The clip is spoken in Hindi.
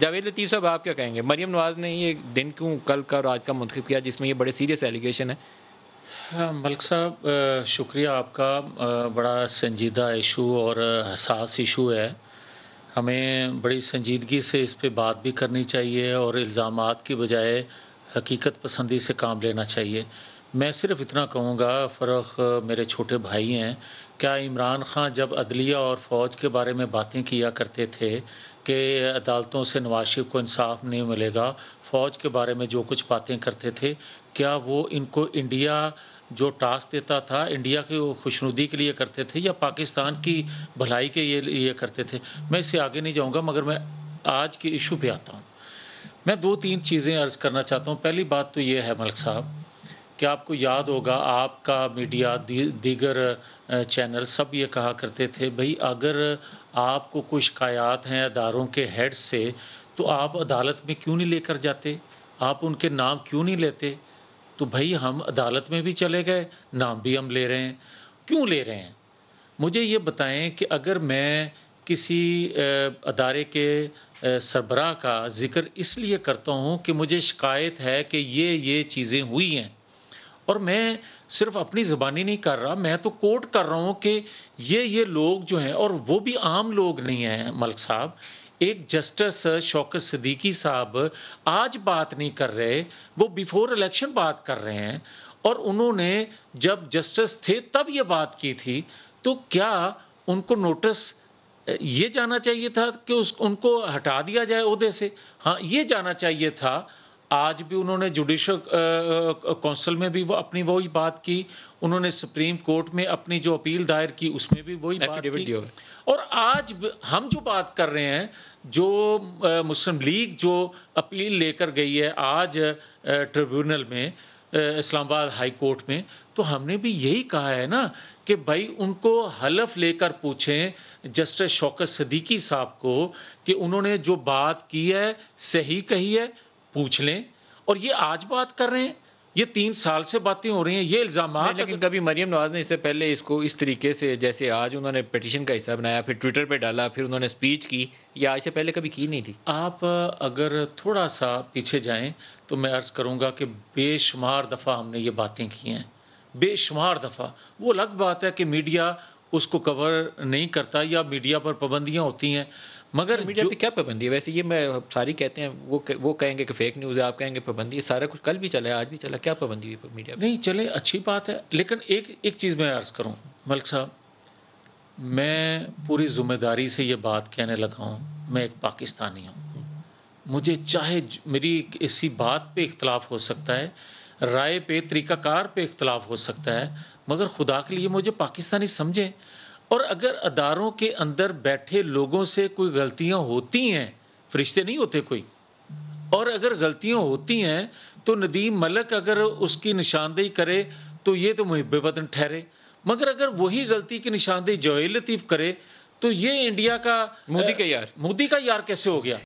जावेद लतीफ़ साहब आप क्या कहेंगे मरीम नवाज़ ने ये दिन क्यों कल का और आज का मंतखब किया जिसमें ये बड़े सीरियस एलिगेशन है मलिक साहब शुक्रिया आपका बड़ा संजीदा इशू और हसास इशू है हमें बड़ी संजीदगी से इस पर बात भी करनी चाहिए और इल्ज़ाम के बजाय हकीकत पसंदी से काम लेना चाहिए मैं सिर्फ इतना कहूँगा फरख मेरे छोटे भाई हैं क्या इमरान खान जब अदलिया और फ़ौज के बारे में बातें किया करते थे कि अदालतों से नवाज शरीफ को इंसाफ नहीं मिलेगा फ़ौज के बारे में जो कुछ बातें करते थे क्या वो इनको इंडिया जो टास्क देता था इंडिया के खुशनुदी के लिए करते थे या पाकिस्तान की भलाई के लिए करते थे मैं इससे आगे नहीं जाऊँगा मगर मैं आज के इशू पर आता हूँ मैं दो तीन चीज़ें अर्ज़ करना चाहता हूँ पहली बात तो ये है मलिक साहब कि आपको याद होगा आपका मीडिया दी, दीगर चैनल सब ये कहा करते थे भाई अगर आपको कोई शिकायत हैं अदारों के हेड से तो आप अदालत में क्यों नहीं लेकर जाते आप उनके नाम क्यों नहीं लेते तो भाई हम अदालत में भी चले गए नाम भी हम ले रहे हैं क्यों ले रहे हैं मुझे ये बताएं कि अगर मैं किसी अदारे के सरबराह का ज़िक्र इसलिए करता हूँ कि मुझे शिकायत है कि ये ये चीज़ें हुई हैं और मैं सिर्फ अपनी ज़बानी नहीं कर रहा मैं तो कोट कर रहा हूँ कि ये ये लोग जो हैं और वो भी आम लोग नहीं हैं मलिक साहब एक जस्टिस शौकत सदीकी साहब आज बात नहीं कर रहे वो बिफोर इलेक्शन बात कर रहे हैं और उन्होंने जब जस्टिस थे तब ये बात की थी तो क्या उनको नोटिस ये जाना चाहिए था कि उस उनको हटा दिया जाए उहदे से हाँ ये जाना चाहिए था आज भी उन्होंने जुडिशल काउंसिल में भी वो अपनी वही बात की उन्होंने सुप्रीम कोर्ट में अपनी जो अपील दायर की उसमें भी वही बात की और आज हम जो बात कर रहे हैं जो मुस्लिम लीग जो अपील लेकर गई है आज ट्रिब्यूनल में इस्लामाबाद हाई कोर्ट में तो हमने भी यही कहा है ना कि भाई उनको हलफ लेकर पूछें जस्टिस शौकत सदीकी साहब को कि उन्होंने जो बात की है सही कही है पूछ लें और ये आज बात कर रहे हैं ये तीन साल से बातें हो रही हैं ये इल्ज़ाम लेकिन कभी मरीम नवाज ने इससे पहले इसको इस तरीके से जैसे आज उन्होंने पटिशन का हिस्सा बनाया फिर ट्विटर पे डाला फिर उन्होंने स्पीच की या आज से पहले कभी की नहीं थी आप अगर थोड़ा सा पीछे जाएं तो मैं अर्ज़ करूंगा कि बेशुमार दफ़ा हमने ये बातें की हैं बेशुमार दफ़ा वो अलग बात है कि मीडिया उसको कवर नहीं करता या मीडिया पर पाबंदियाँ होती हैं मगर मीडिया पे क्या पाबंदी है वैसे ये मैं सारी कहते हैं वो वो कहेंगे कि फेक न्यूज़ है आप कहेंगे पाबंदी सारा कुछ कल भी चला है आज भी चला क्या पाबंदी हुई मीडिया नहीं चले अच्छी बात है लेकिन एक एक चीज़ मैं अर्ज़ करूँ मलिक साहब मैं पूरी जिम्मेदारी से ये बात कहने लगा हूँ मैं एक पाकिस्तानी हूँ मुझे चाहे मेरी इसी बात पे इख्तलाफ हो सकता है राय पे तरीक़ाकार पे इख्तलाफ हो सकता है मगर खुदा के लिए मुझे पाकिस्तानी समझें और अगर अदारों के अंदर बैठे लोगों से कोई गलतियां होती हैं फरिश्ते नहीं होते कोई और अगर गलतियां होती हैं तो नदीम मलक अगर उसकी निशानदेही करे तो ये तो मुहब वतन ठहरे मगर अगर वही गलती की निशानदेही जोए लतीफ़ करे तो ये इंडिया का मोदी का यार मोदी का यार कैसे हो गया